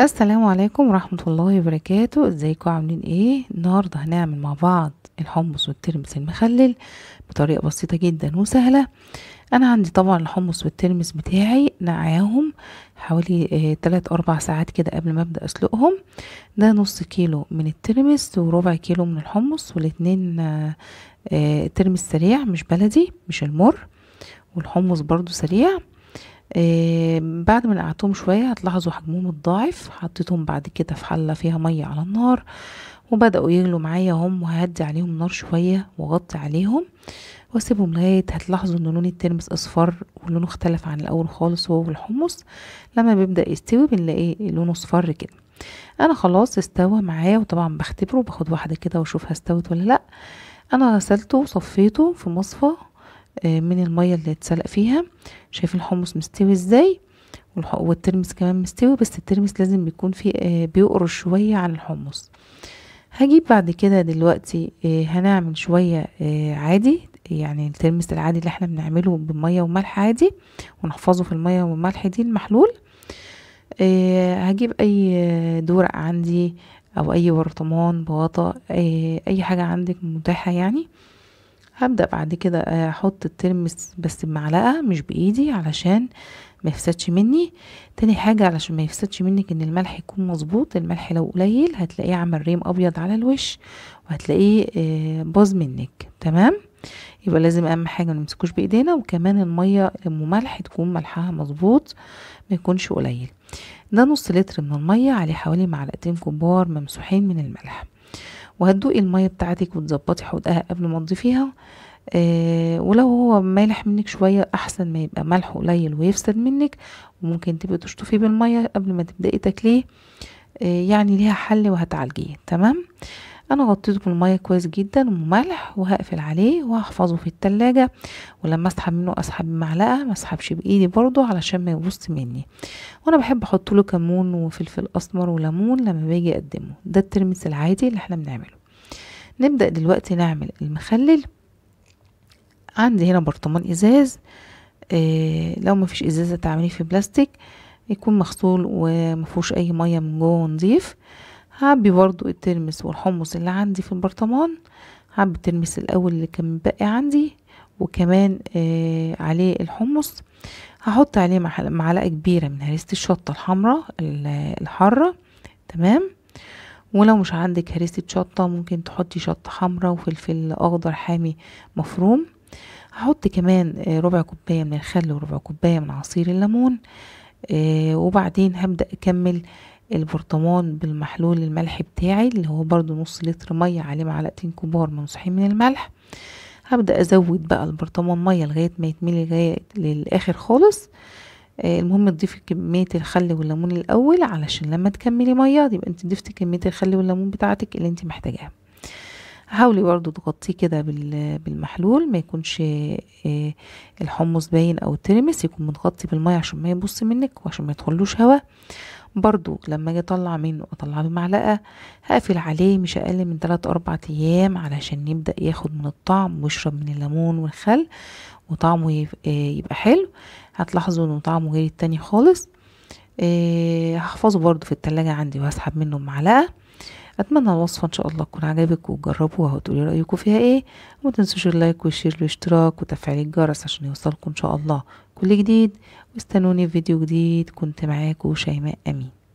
السلام عليكم ورحمة الله وبركاته ازيكم عاملين ايه النهاردة هنعمل مع بعض الحمص والترمس المخلل بطريقة بسيطة جدا وسهلة انا عندي طبعا الحمص والترمس بتاعي نقعاهم حوالي آه، تلات اربع ساعات كده قبل ما ابدأ اسلقهم ده نص كيلو من الترمس وربع كيلو من الحمص والاتنين آه، آه، ترمس سريع مش بلدي مش المر والحمص برضو سريع آه، بعد ما نقعتهم شوية هتلاحظوا حجمهم اتضاعف حطيتهم بعد كده في حلة فيها مية على النار وبدأوا يغلوا معايا هم وهدي عليهم نار شوية وغطي عليهم واسيبهم لغاية هتلاحظوا ان لون الترمس اصفر ولونه اختلف عن الاول خالص هو والحمص لما بيبدأ يستوي بنلاقي لونه اصفر كده انا خلاص استوى معايا وطبعا بختبره باخد واحدة كده واشوف هستوت ولا لا انا غسلته وصفيته في مصفى آه، من المية اللي اتسلق فيها شايف الحمص مستوي ازاي والترمس كمان مستوي بس الترمس لازم يكون فيه آه، بيقرش شوية عن الحمص هجيب بعد كده دلوقتي آه، هنعمل شوية عادي يعني الترمس العادي اللي احنا بنعمله بمية وملح عادي ونحفظه في المية والملح دي المحلول هجيب اي دورق عندي او اي برطمان بواطة اي حاجة عندك متاحة يعني هبدأ بعد كده آه، احط الترمس بس بمعلقة مش بايدي علشان ما يفسدش مني تاني حاجة علشان ما يفسدش منك ان الملح يكون مظبوط الملح لو قليل هتلاقيه عمل ريم ابيض على الوش وهتلاقيه آه، باظ منك تمام يبقى لازم اهم حاجة ما نمسكوش بايدينا وكمان المية المملح تكون ملحها مظبوط ما يكونش قليل ده نص لتر من المية عليه حوالي معلقتين كبار ممسوحين من الملح وهتدوقي الميه بتاعتك وتظبطي حوضها قبل ما تضيفيها آه ولو هو مالح منك شويه احسن ما يبقى ملح قليل ويفسد منك وممكن تبقي تشطفيه بالميه قبل ما تبداي تاكليه آه يعني ليها حل وهتعالجيه تمام انا غطيته بالميه كويس جدا وملح وهقفل عليه وهحفظه في التلاجة ولما اسحب منه اسحب بمعلقه ما اسحبش بايدي برضو علشان ما يبص مني وانا بحب احط له كمون وفلفل اسمر وليمون لما باجي اقدمه ده الترمس العادي اللي احنا بنعمله نبدا دلوقتي نعمل المخلل عندي هنا برطمان ازاز إيه لو مفيش ازازه تعمليه في بلاستيك يكون مغسول ومفهوش اي ميه من جوه ونضيف هعبي برضو الترمس والحمص اللي عندي في البرطمان هعبي الترمس الاول اللي كان متبقي عندي وكمان آه عليه الحمص هحط عليه معلقه كبيره من هريسه الشطه الحمراء الحاره تمام ولو مش عندك هريسه شطه ممكن تحطي شطه حمراء وفلفل اخضر حامي مفروم هحط كمان آه، ربع كوبايه من الخل وربع كوبايه من عصير الليمون آه، وبعدين هبدا اكمل البرطمان بالمحلول الملحي بتاعي اللي هو برضو نص لتر مية عليه معلقتين كبار ممسوحين من الملح هبدأ أزود بقى البرطمان مية لغاية ما يتملي لغاية للآخر خالص آه المهم تضيفي كمية الخل والليمون الأول علشان لما تكملي مية يبقى انت ضفتي كمية الخل والليمون بتاعتك اللي انت محتاجاها حاولي برضو تغطيه كده بالمحلول ما يكونش آه الحمص باين او ترمس يكون متغطي بالمية عشان ما يبص منك وعشان ما يدخلوش هواء برضو لما اجي اطلع منه اطلع بمعلقه هقفل عليه مش اقل من 3 4 ايام علشان يبدا ياخد من الطعم ويشرب من الليمون والخل وطعمه آه، يبقى حلو هتلاحظوا انه طعمه غير التاني خالص آه، هحفظه برضو في التلاجة عندي وهسحب منه معلقه اتمنى الوصفه ان شاء الله تكون عجبك وتجربوها وتقولي رايكم فيها ايه وما تنسوش اللايك والشير والاشتراك وتفعيل الجرس عشان يوصلكم ان شاء الله كل جديد واستنوني في فيديو جديد كنت معاكم شيماء امين